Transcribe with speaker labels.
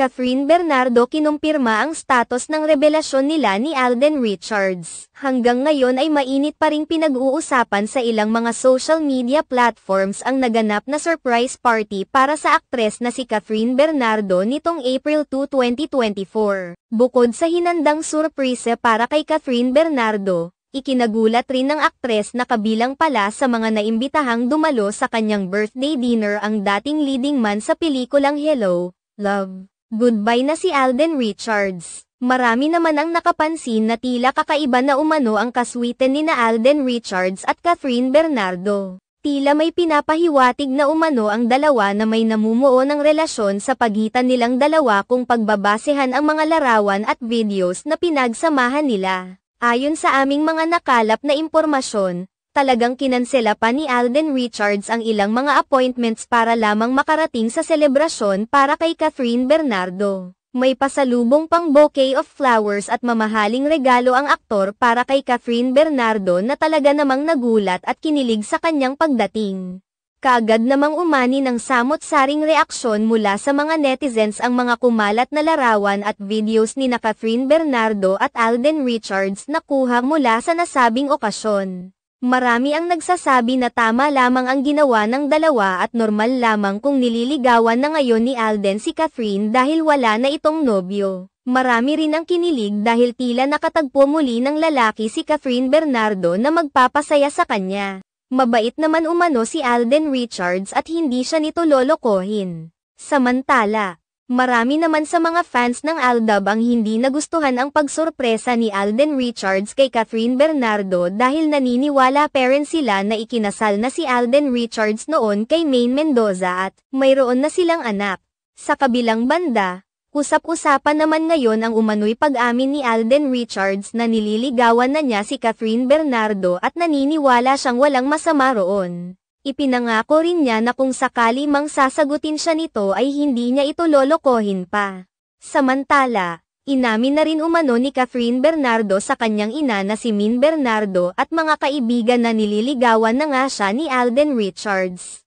Speaker 1: Catherine Bernardo kinumpirma ang status ng revelasyon nila ni Alden Richards. Hanggang ngayon ay mainit pa ring pinag-uusapan sa ilang mga social media platforms ang naganap na surprise party para sa aktres na si Catherine Bernardo nitong April 2, 2024. Bukod sa hinandang surprise para kay Catherine Bernardo, Ikinagulat rin ng aktres na kabilang pala sa mga naimbitahang dumalo sa kanyang birthday dinner ang dating leading man sa pelikulang Hello, Love. Goodbye na si Alden Richards. Marami naman ang nakapansin na tila kakaiba na umano ang kaswiten ni na Alden Richards at Catherine Bernardo. Tila may pinapahiwatig na umano ang dalawa na may namumuo ng relasyon sa pagitan nilang dalawa kung pagbabasehan ang mga larawan at videos na pinagsamahan nila. Ayon sa aming mga nakalap na impormasyon, talagang kinansela pa ni Alden Richards ang ilang mga appointments para lamang makarating sa selebrasyon para kay Catherine Bernardo. May pasalubong pang bouquet of flowers at mamahaling regalo ang aktor para kay Catherine Bernardo na talaga namang nagulat at kinilig sa kanyang pagdating. Kaagad namang umani ng samot-saring reaksyon mula sa mga netizens ang mga kumalat na larawan at videos ni na Catherine Bernardo at Alden Richards na kuha mula sa nasabing okasyon. Marami ang nagsasabi na tama lamang ang ginawa ng dalawa at normal lamang kung nililigawan na ngayon ni Alden si Catherine dahil wala na itong nobyo. Marami rin ang kinilig dahil tila nakatagpo muli ng lalaki si Catherine Bernardo na magpapasaya sa kanya. Mabait naman umano si Alden Richards at hindi siya nito lolokohin. Samantala, Marami naman sa mga fans ng Aldab ang hindi nagustuhan ang pagsurpresa ni Alden Richards kay Catherine Bernardo dahil naniniwala parents sila na ikinasal na si Alden Richards noon kay Maine Mendoza at mayroon na silang anak. Sa kabilang banda, usap-usapan naman ngayon ang umano'y pag-amin ni Alden Richards na nililigawan na niya si Catherine Bernardo at naniniwala siyang walang masama roon. Ipinangako rin niya na kung sakali mang sasagutin siya nito ay hindi niya ito lolokohin pa. Samantala, inamin na rin umano ni Catherine Bernardo sa kanyang ina na si Min Bernardo at mga kaibigan na nililigawan na nga siya ni Alden Richards.